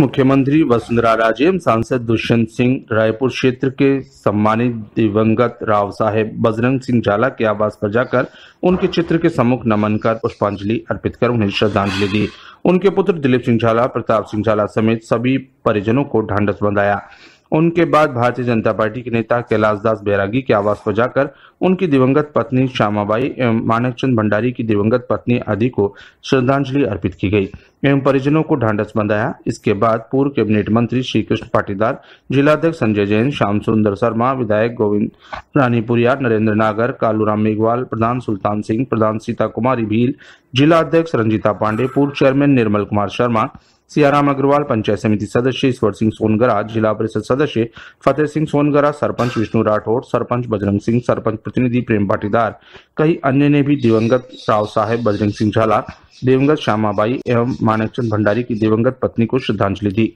मुख्यमंत्री वसुंधरा राजे एवं सांसद दुष्यंत सिंह रायपुर क्षेत्र के सम्मानित दिवंगत राव साहेब बजरंग सिंह झाला के आवास पर जाकर उनके चित्र के सम्मुख नमन कर पुष्पांजलि अर्पित कर उन्हें श्रद्धांजलि दी उनके पुत्र दिलीप सिंह झाला प्रताप सिंह झाला समेत सभी परिजनों को ढांढस बंधाया उनके बाद भारतीय जनता पार्टी के नेता कैलाश दास बैरागी के आवास पर जाकर उनकी दिवंगत पत्नी श्यामाबाई एवं चंद भंडारी की दिवंगत पत्नी आदि को श्रद्धांजलि अर्पित की गई एवं परिजनों को ढांढस बंधाया इसके बाद पूर्व कैबिनेट मंत्री श्री कृष्ण पाटीदार जिलाध्यक्ष संजय जैन श्याम सुंदर शर्मा विधायक गोविंद रानीपुरिया नरेंद्र नागर कालूराम मेघवाल प्रधान सुल्तान सिंह प्रधान सीता कुमारी भील जिला अध्यक्ष रंजीता पांडे पूर्व चेयरमैन निर्मल कुमार शर्मा सियाराम अग्रवाल पंचायत समिति सदस्य ईश्वर सिंह सोनगरा जिला परिषद सदस्य फतेह सिंह सोनगरा सरपंच विष्णु राठौर सरपंच बजरंग सिंह सरपंच प्रतिनिधि प्रेम पाटीदार कई अन्य ने भी दिवंगत राव साहेब बजरंग सिंह झाला दिवंगत श्यामाबाई एवं मानक भंडारी की दिवंगत पत्नी को श्रद्धांजलि दी